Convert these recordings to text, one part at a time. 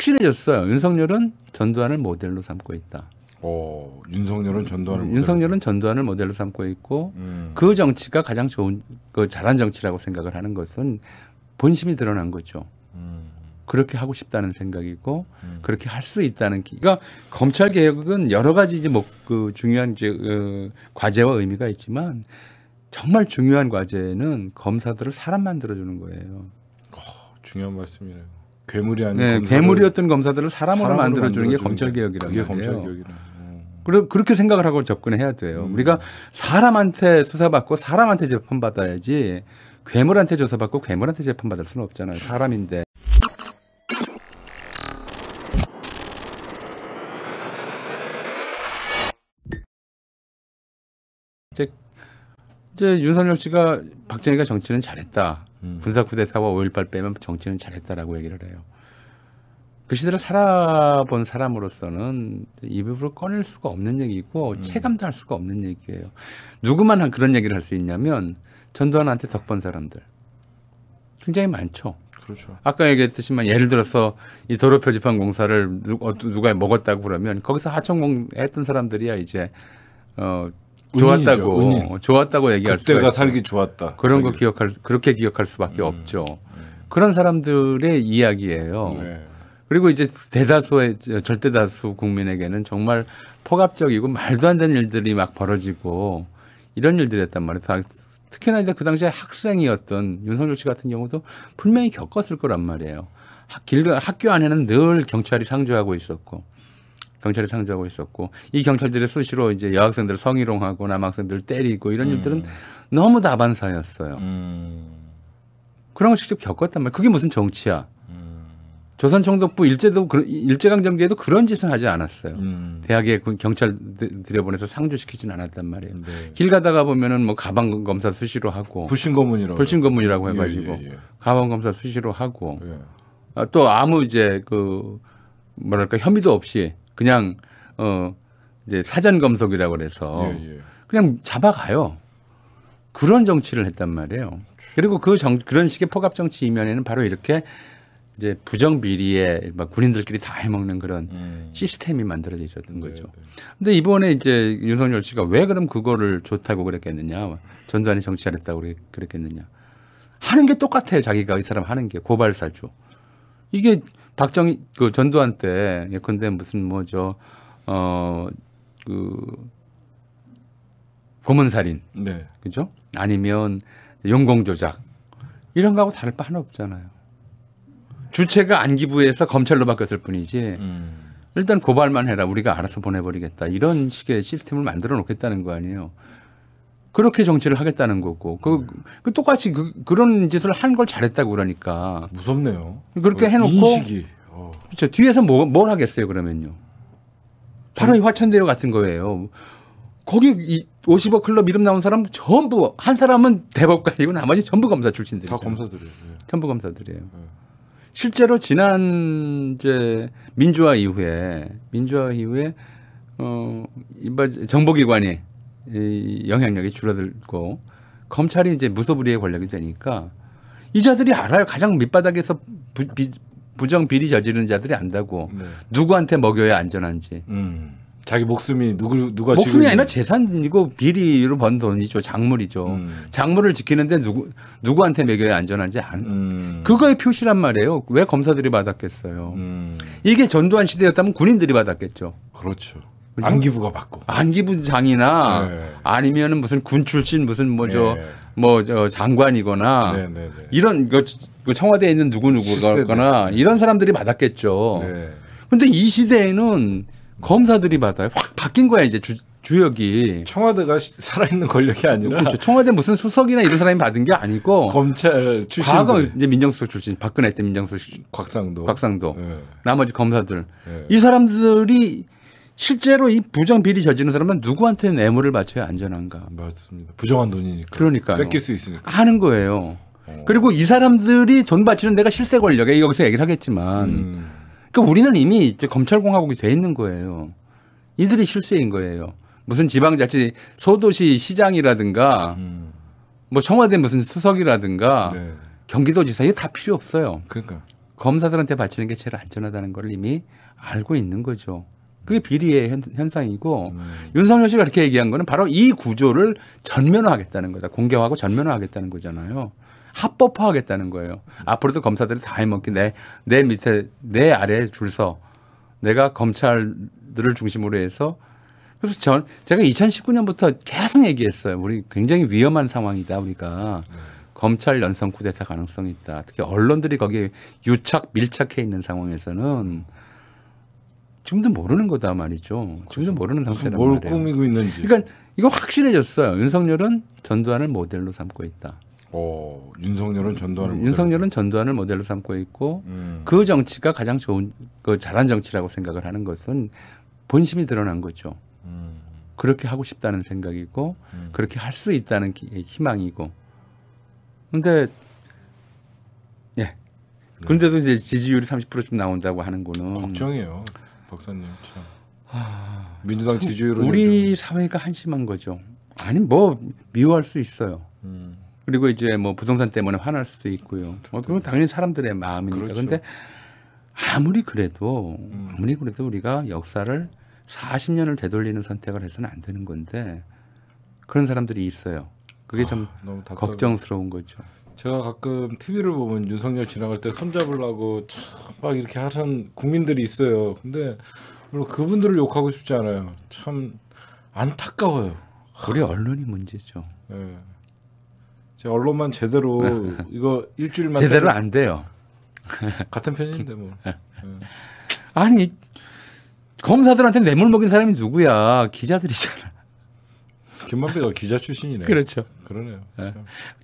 확실해졌어요. 윤석열은 전두환을 모델로 삼고 있다. 오, 어, 윤석열은 전두환을 윤석열은 전두환을 모델로 삼고 있고 음. 그 정치가 가장 좋은 그 잘한 정치라고 생각을 하는 것은 본심이 드러난 거죠. 음. 그렇게 하고 싶다는 생각이고 음. 그렇게 할 수 있다는 그러니까 검찰 개혁은 여러 가지 이제 뭐 그 중요한 이제 그 과제와 의미가 있지만 정말 중요한 과제는 검사들을 사람 만들어 주는 거예요. 어, 중요한 말씀이네요. 괴물이 아닌 네, 괴물이었던 검사들을 사람으로, 사람으로 만들어주는 게 검찰 개혁이라는 게 검찰 개혁이라. 그 그렇게 생각을 하고 접근해야 돼요. 음. 우리가 사람한테 수사받고 사람한테 재판받아야지 괴물한테 조사받고 괴물한테 재판받을 수는 없잖아요. 사람인데. 이제, 이제 윤석열 씨가 박정희가 정치는 잘했다. 음. 군사쿠데타와 5.18 빼면 정치는 잘했다라고 얘기를 해요. 그 시대를 살아본 사람으로서는 입으 꺼낼 수가 없는 얘기고 음. 체감도 할 수가 없는 얘기예요. 누구만 그런 얘기를 할 수 있냐면 전두환한테 덕본 사람들 굉장히 많죠. 그렇죠. 아까 얘기했듯이만 예를 들어서 이 도로 표지판 공사를 누, 어, 가 먹었다고 그러면 거기서 하청공 했던 사람들이야 이제 어 좋았다고 은인 좋았다고 얘기할 수가 그때가 있고. 살기 좋았다 그런 거 기억할 그렇게 기억할 수밖에 음, 없죠. 음. 그런 사람들의 이야기예요. 네. 그리고 이제 대다수의 절대 다수 국민에게는 정말 폭압적이고 말도 안 되는 일들이 막 벌어지고 이런 일들이었단 말이에요. 특히나 이제 그 당시에 학생이었던 윤석열 씨 같은 경우도 분명히 겪었을 거란 말이에요. 학, 길, 학교 안에는 늘 경찰이 상주하고 있었고 경찰이 상주하고 있었고 이 경찰들의 수시로 이제 여학생들 을 성희롱하고 남학생들 을 때리고 이런 음. 일들은 너무 다반사였어요. 음. 그런 걸 직접 겪었단 말이에요 그게 무슨 정치야? 음. 조선총독부 일제도 일제강점기에도 그런 짓은 하지 않았어요. 음. 대학에 그 경찰 들여보내서 상주시키진 않았단 말이에요. 네. 길 가다가 보면은 뭐 가방 검사 수시로 하고 불신 검문이라고 불신 검문이라고 해가지고 예, 예, 예. 가방 검사 수시로 하고 예. 아, 또 아무 이제 그 뭐랄까 혐의도 없이 그냥 어 이제 사전 검속이라고 그래서 예, 예. 그냥 잡아가요. 그런 정치를 했단 말이에요. 그리고 그 정, 그런 식의 포갑 정치 이면에는 바로 이렇게 이제 부정 비리에 막 군인들끼리 다 해먹는 그런 음. 시스템이 만들어져 있었던 네, 거죠. 네, 네. 근데 이번에 이제 윤석열 씨가 왜 그럼 그거를 좋다고 그랬겠느냐, 전두환이 정치를 했다고 그랬겠느냐. 하는 게 똑같아요. 자기가 이 사람 하는 게고발사죠 이게 박정희 그 전두환 때 예컨대 무슨 뭐죠 어그 고문살인 네. 그죠? 아니면 용공 조작 이런 거하고 다를 바 하나 없잖아요. 주체가 안기부에서 검찰로 바뀌었을 뿐이지 음. 일단 고발만 해라 우리가 알아서 보내버리겠다 이런 식의 시스템을 만들어 놓겠다는 거 아니에요. 그렇게 정치를 하겠다는 거고 그, 네. 그 똑같이 그, 런 짓을 한 걸 잘했다고 그러니까 무섭네요. 그렇게 어, 해놓고 인식이 어. 그렇죠. 뒤에서 뭐, 뭘 하겠어요 그러면요. 바로 이 화천대로 같은 거예요. 거기 이 50억 클럽 이름 나온 사람 전부 한 사람은 대법관이고 나머지 전부 검사 출신들이다 검사들이에요. 네. 전부 검사들이에요. 네. 실제로 지난 이제 민주화 이후에 민주화 이후에 어 이바 정보기관이 이 영향력이 줄어들고 검찰이 이제 무소불위의 권력이 되니까 이 자들이 알아요. 가장 밑바닥에서 부, 비, 부정 비리 저지르는 자들이 안다고 네. 누구한테 먹여야 안전한지. 음. 자기 목숨이 누구 누가 목숨이 아니라 재산이고 비리로 번 돈이죠 작물이죠 음. 작물을 지키는데 누구 누구한테 매겨야 안전한지 안 음. 그거의 표시란 말이에요 왜 검사들이 받았겠어요 음. 이게 전두환 시대였다면 군인들이 받았겠죠 그렇죠 안기부가 받고 안기부 장이나 네. 아니면은 무슨 군 출신 무슨 뭐저 네. 뭐저 장관이거나 네, 네, 네. 이런 그, 그 청와대에 있는 누구 누구거나 이런 사람들이 받았겠죠. 그런데 네. 이 시대에는 검사들이 받아요. 확 바뀐 거야 이제 주, 주역이 청와대가 살아있는 권력이 아니라 그렇죠. 청와대 무슨 수석이나 이런 사람이 받은 게 아니고 검찰 출신 과거 이제 민정수석 출신 박근혜 때 민정수석 곽상도 곽상도 나머지 검사들 이 사람들이 실제로 이 부정 비리 저지른 사람은 누구한테 뇌물을 바쳐야 안전한가? 맞습니다. 부정한 돈이니까. 그러니까 뺏길 수 있으니까. 하는 거예요. 어. 그리고 이 사람들이 돈 바치는 데가 실세 권력에 여기서 얘기를 하겠지만 음. 그 우리는 이미 이제 검찰 공화국이 돼 있는 거예요. 이들이 실세인 거예요. 무슨 지방자치 소도시 시장이라든가 음. 뭐 청와대 무슨 수석이라든가 네. 경기도지사 이게 다 필요 없어요. 그러니까 검사들한테 바치는 게 제일 안전하다는 걸 이미 알고 있는 거죠. 그게 비리의 현, 상이고 음. 윤석열 씨가 이렇게 얘기한 거는 바로 이 구조를 전면화하겠다는 거다. 공개하고 전면화하겠다는 거잖아요. 합법화하겠다는 거예요. 앞으로도 검사들이 다 해먹기 내, 내 밑에 내 아래에 줄서 내가 검찰들을 중심으로 해서 그래서 전 제가 2019년부터 계속 얘기했어요. 우리 굉장히 위험한 상황이다 우리가 음. 검찰 연성 쿠데타 가능성이 있다. 특히 언론들이 거기에 유착 밀착해 있는 상황에서는. 지금도 모르는 거다 말이죠. 지금도 그렇죠. 모르는 상태란 뭘 말이에요. 꾸미고 있는지. 그러니까 이거 확실해졌어요. 윤석열은 전두환을 모델로 삼고 있다. 오, 어, 윤석열은 전두환을 모델로 윤석열은 전두환을 모델로 삼고 있고 음. 그 정치가 가장 좋은 그 잘한 정치라고 생각을 하는 것은 본심이 드러난 거죠. 음. 그렇게 하고 싶다는 생각이고 음. 그렇게 할 수 있다는 희망이고. 근데 예. 네. 그런데도 이제 지지율이 30%쯤 나온다고 하는 거는 걱정이에요. 박사님 참. 아, 민주당 지지율은 우리 요 사회가 한심한 거죠. 아니 뭐 미워할 수 있어요. 음. 그리고 이제 뭐 부동산 때문에 화날 수도 있고요. 뭐 그건 그렇죠. 당연히 사람들의 마음이니까. 그런데 그렇죠. 아무리 그래도 음. 아무리 그래도 우리가 역사를 40년을 되돌리는 선택을 해서는 안 되는 건데 그런 사람들이 있어요. 그게 아, 참 아, 걱정스러운 거죠. 제가 가끔 TV를 보면 윤석열 지나갈 때 손잡으려고 막 이렇게 하는 국민들이 있어요. 근데 물론 그분들을 욕하고 싶지 않아요. 참 안타까워요. 우리 언론이 문제죠. 네. 제 언론만 제대로 이거 일주일만 제대로 안 돼요. 같은 편인데 뭐. 네. 아니 검사들한테 뇌물 먹인 사람이 누구야? 기자들이잖아. 김만배가 기자 출신이네요. 그렇죠. 그러네요. 네. 예.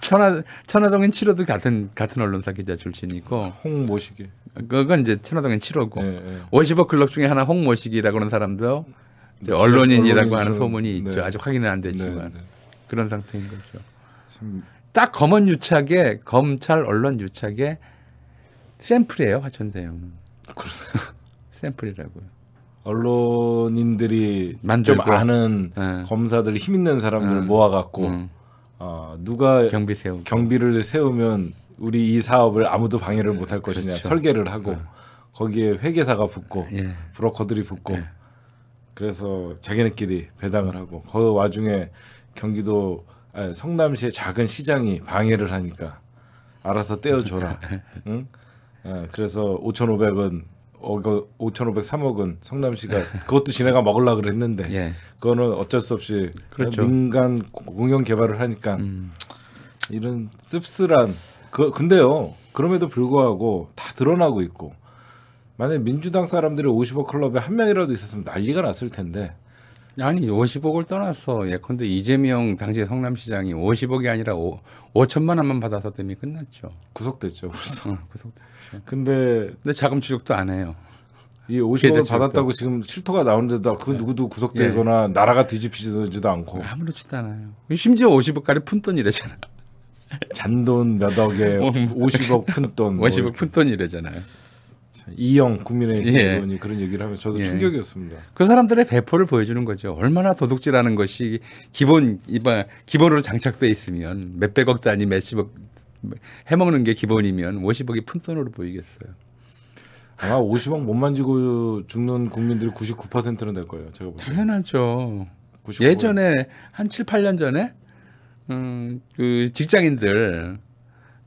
천화 천화동인 7호도 같은 같은 언론사 기자 출신이고 홍모식이 그건 이제 천화동인 7호고 네, 워시버 클럽 중에 하나 홍모식이라고 하는 사람도 언론인이라고 하는 소문이 있죠. 네. 아직 확인은 안 됐지만 네, 네. 그런 상태인 거죠. 참... 딱 검언 유착에 검찰 언론 유착에 샘플이에요 화천대용. 샘플이라고요. 언론인들이 만들고. 좀 아는 네. 검사들 힘 있는 사람들을 음. 모아갖고 음. 어, 누가 경비 세우 경비를 세우면 우리 이 사업을 아무도 방해를 못할 그렇죠. 것이냐 설계를 하고 네. 거기에 회계사가 붙고 예. 브로커들이 붙고 예. 그래서 자기네끼리 배당을 하고 그 와중에 경기도 아니, 성남시의 작은 시장이 방해를 하니까 알아서 떼어줘라. 응? 아, 그래서 5,500원 어, 그 5,503억은 성남시가 그것도 지네가 먹을라 그랬는데 예. 그거는 어쩔 수 없이 그렇죠. 민간 공영 개발을 하니까 음. 이런 씁쓸한 그 근데요 그럼에도 불구하고 다 드러나고 있고 만약 에 민주당 사람들이 50억 클럽에 한 명이라도 있었으면 난리가 났을 텐데 아니 50억을 떠났어 예컨대 이재명 당시 성남시장이 50억이 아니라 5, 5천만 원만 받아서 때문에 끝났죠. 구속됐죠. 그래서. 어, 구속됐죠. 근데 근데 자금 추적도 안 해요. 이 50억을 받았다고 지금 실토가 나오는데도 그 네. 누구도 구속되거나 예. 나라가 뒤집히지도 않고 아무렇지도 않아요. 심지어 50억까지 푼돈이래잖아. 잔돈 몇 억에 50억 어, 뭐. 푼돈. 50억 뭐 푼돈이래잖아요. 이영 국민의힘 예. 의원이 그런 얘기를 하면 저도 예. 충격이었습니다. 그 사람들의 배포를 보여주는 거죠. 얼마나 도둑질하는 것이 기본 이번 기본으로 장착돼 있으면 몇 백억 단위 몇십억 해먹는 게 기본이면 50억이 푼돈으로 보이겠어요. 아마 50억 못 만지고 죽는 국민들이 99%는 될 거예요. 제가 보기엔. 당연하죠. 99%. 예전에 한 7, 8년 전에 음, 그 직장인들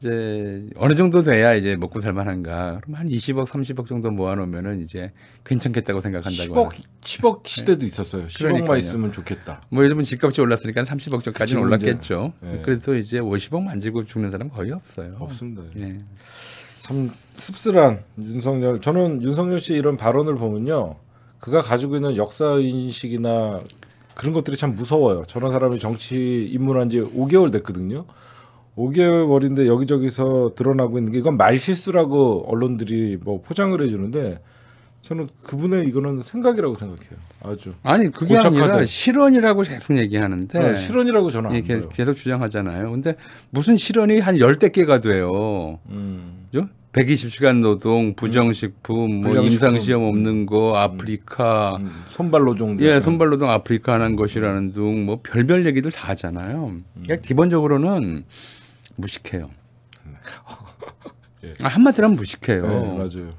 이제 어느 정도 돼야 이제 먹고 살만한가? 그럼 한 20억, 30억 정도 모아놓으면은 이제 괜찮겠다고 생각한다고. 10억, 10억 시대도 있었어요. 10억만 있으면 좋겠다. 뭐 요즘은 집값이 올랐으니까 한 30억 정도까지는 올랐겠죠. 네. 그래도 이제 50억 만지고 죽는 사람 거의 없어요. 없습니다. 네. 참 씁쓸한 윤석열. 저는 윤석열 씨 이런 발언을 보면요, 그가 가지고 있는 역사 인식이나 그런 것들이 참 무서워요. 저런 사람이 정치 입문한 지 5개월 됐거든요. 5개월인데 여기저기서 드러나고 있는 게 이건 말실수라고 언론들이 뭐 포장을 해주는데 저는 그분의 이거는 생각이라고 생각해요. 아주 아니 그게 고착하던. 아니라 실언이라고 계속 얘기하는데 네, 실언이라고 저는 예, 계속, 계속, 주장하잖아요. 근데 무슨 실언이 한 열댓 개가 돼요. 음. 120시간 노동, 부정식품, 음. 뭐 부정식품. 임상시험 없는 거, 음. 아프리카, 음. 손발 노동, 예, 손발 노동 아프리카 하는 것이라는 둥, 뭐 별별 얘기들 다 하잖아요. 그러니까 음. 기본적으로는 무식해요. 네. 예. 아, 한마디로 하면 무식해요. 네, 맞아요.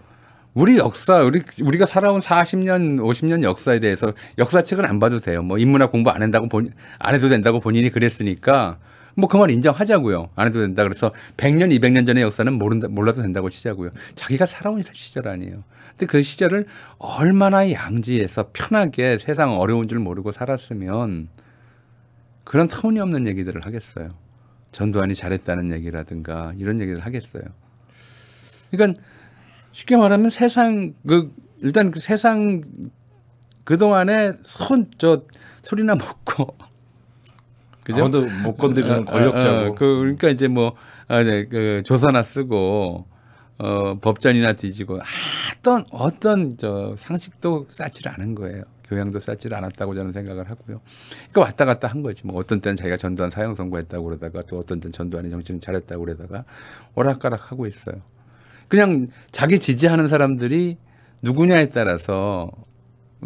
우리 역사, 우리 우리가 살아온 40년, 50년 역사에 대해서 역사책은 안 봐도 돼요. 뭐 인문학 공부 안 한다고 본, 안 해도 된다고 본인이 그랬으니까 뭐그말 인정하자고요. 안 해도 된다. 그래서 100년, 200년 전의 역사는 모른다, 몰라도 된다고 치자고요. 자기가 살아온 시절 아니에요. 근데 그 시절을 얼마나 양지에서 편하게 세상 어려운 줄 모르고 살았으면 그런 터무니없는 얘기들을 하겠어요. 전두환이 잘했다는 얘기라든가 이런 얘기를 하겠어요. 그러니까 쉽게 말하면 세상 그 일단 그 세상 그 동안에 손저 술이나 먹고 그죠? 아무도 못 건드리는 어, 어, 권력자고. 어, 어, 그 그러니까 이제 뭐 아, 네, 그 조사나 쓰고 어, 법전이나 뒤지고 아, 어떤 어떤 저 상식도 쌓지를 않은 거예요. 교양도 쌓지를 않았다고 저는 생각을 하고요. 그러니까 왔다 갔다 한 거지. 뭐 어떤 때는 자기가 전두환 사형 선고했다고 그러다가 또 어떤 때는 전두환이 정치는 잘했다고 그러다가 오락가락 하고 있어요. 그냥 자기 지지하는 사람들이 누구냐에 따라서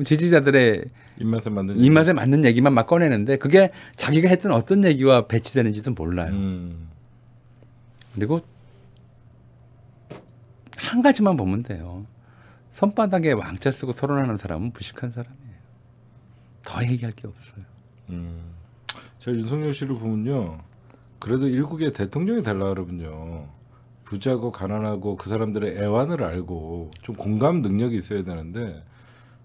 지지자들의 입맛에 맞는 입맛에 얘기. 맞는 얘기만 막 꺼내는데 그게 자기가 했던 어떤 얘기와 배치되는지도 몰라요. 음. 그리고 한 가지만 보면 돼요. 손바닥에 왕자 쓰고 서론하는 사람은 무식한 사람. 더 얘기할 게 없어요. 음, 제가 윤석열 씨를 보면요, 그래도 일국의 대통령이 되려 그러면요, 부자고 가난하고 그 사람들의 애환을 알고 좀 공감 능력이 있어야 되는데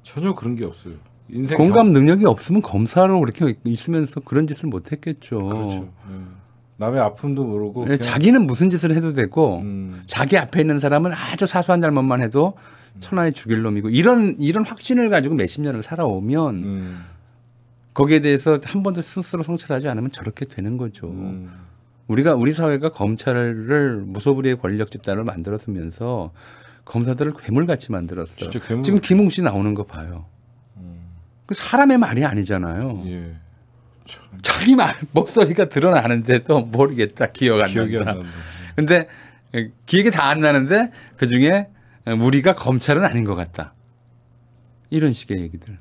전혀 그런 게 없어요. 인생 공감 경... 능력이 없으면 검사로 그렇게 있으면서 그런 짓을 못 했겠죠. 그렇죠. 음. 남의 아픔도 모르고 네, 그냥... 자기는 무슨 짓을 해도 되고 음. 자기 앞에 있는 사람은 아주 사소한 잘못만 해도 천하의 죽일 놈이고 이런 이런 확신을 가지고 몇십 년을 살아오면 음. 거기에 대해서 한 번도 스스로 성찰하지 않으면 저렇게 되는 거죠. 음. 우리가 우리 사회가 검찰을 무소불위의 권력 집단을 만들어서면서 검사들을 괴물같이 만들었어요. 괴물... 지금 김웅 씨 나오는 거 봐요. 음. 그 사람의 말이 아니잖아요. 예. 자기 말 목소리가 드러나는데도 모르겠다 기억 안 기억이 난다. 안 난다. 근데 기억이 다 안 나는데 그 중에 우리가 검찰은 아닌 것 같다. 이런 식의 얘기들.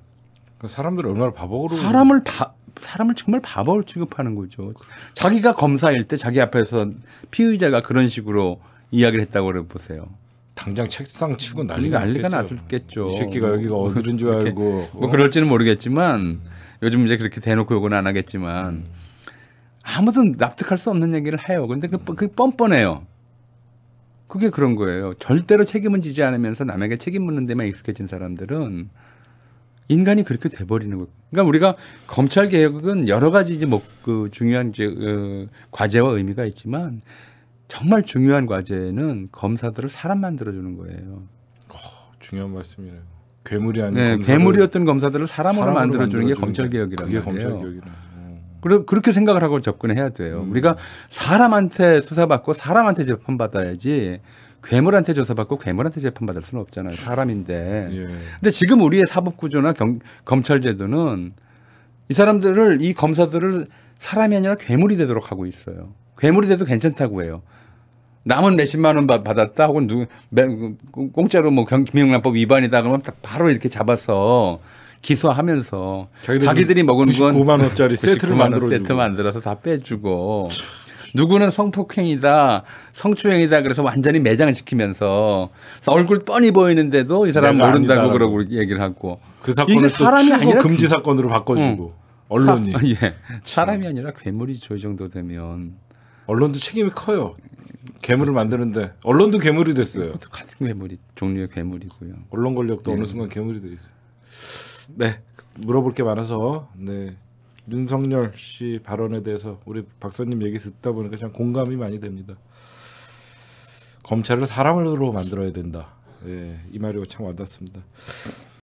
그러니까 사람들 얼마나 바보로 사람을 바, 사람을 정말 바보로 취급하는 거죠. 자기가 검사일 때 자기 앞에서 피의자가 그런 식으로 이야기를 했다고 그래 보세요. 당장 책상 치고 난리가 난리가 났겠죠. 이 새끼가 여기가 어디인 줄 알고 뭐 그럴지는 모르겠지만 요즘 이제 그렇게 대놓고 욕은 안 하겠지만 아무도 납득할 수 없는 얘기를 해요. 근데 그, 그 뻔뻔해요. 그게 그런 거예요. 절대로 책임은 지지 않으면서 남에게 책임 묻는 데만 익숙해진 사람들은 인간이 그렇게 돼버리는 거예요. 그러니까 우리가 검찰 개혁은 여러 가지 이제 뭐 그 중요한 이제 그 과제와 의미가 있지만 정말 중요한 과제는 검사들을 사람 만들어주는 거예요. 어, 중요한 말씀이네요. 괴물이 아닌 네, 검사 괴물이었던 검사들을 사람으로, 사람으로 만들어주는, 만들어주는 게 검찰 개혁이라는 거예요. 그렇게 생각을 하고 접근해야 돼요. 음. 우리가 사람한테 수사받고 사람한테 재판받아야지 괴물한테 조사받고 괴물한테 재판받을 수는 없잖아요. 사람인데. 예. 근데 지금 우리의 사법구조나 경, 검찰제도는 이 사람들을, 이 검사들을 사람이 아니라 괴물이 되도록 하고 있어요. 괴물이 돼도 괜찮다고 해요. 남은 몇십만 원 받았다 혹은 누, 그, 공짜로 뭐 김영란법 위반이다 그러면 딱 바로 이렇게 잡아서 기소하면서 자기들이 먹은 건 9만 원짜리 세트를 만들어 세트 만들어서 다 빼주고 누구는 성폭행이다, 성추행이다 그래서 완전히 매장을 시키면서 얼굴 뻔히 보이는데도 이 사람 모른다고 그러고 얘기를 하고 그 사건을 사람이 아니라 금지 사건으로 바꿔주고 응. 언론이 사, 아, 예. 사람이 아니라 괴물이죠 이 정도 되면 언론도 책임이 커요. 괴물을 만드는데 언론도 괴물이 됐어요. 같은 괴물이 종류의 괴물이고요. 언론 권력도 예. 어느 순간 괴물이 돼 있어요. 네 물어볼 게 많아서 네 윤석열 씨 발언에 대해서 우리 박사님 얘기 듣다 보니까 참 공감이 많이 됩니다. 검찰을 사람으로 만들어야 된다. 예, 이 말이 참 와닿습니다.